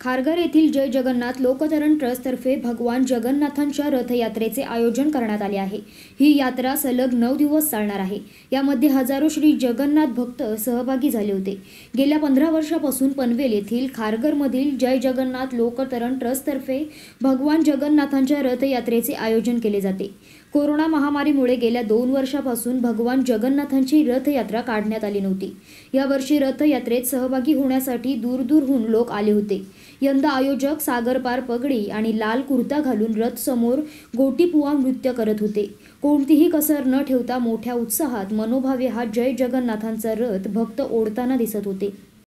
खारघर येथील जय जगन्नाथ लोकचरण ट्रस्टतर्फे भगवान जगन्नाथांच्या रथयात्रेचे आयोजन करण्यात आले आहे ही यात्रा सलग नऊ दिवस चालणार आहे यामध्ये हजारो श्री जगन्नाथ भक्त सहभागी झाले होते गेल्या पंधरा वर्षापासून पनवेल येथील खारघरमधील जय जगन्नाथ लोकतरण ट्रस्टतर्फे भगवान जगन्नाथांच्या रथयात्रेचे आयोजन केले जाते कोरोना महामारीमुळे गेल्या दोन वर्षापासून भगवान जगन्नाथांची रथयात्रा काढण्यात आली नव्हती यावर्षी रथयात्रेत सहभागी होण्यासाठी दूरदूरहून लोक आले होते यंदा आयोजक सागरपार पगडी आणि लाल कुर्ता घालून रथसमोर गोटीपुआ नृत्य करत होते कोणतीही कसर न ठेवता मोठ्या उत्साहात मनोभावे हा जय जगन्नाथांचा रथ भक्त ओढताना दिसत होते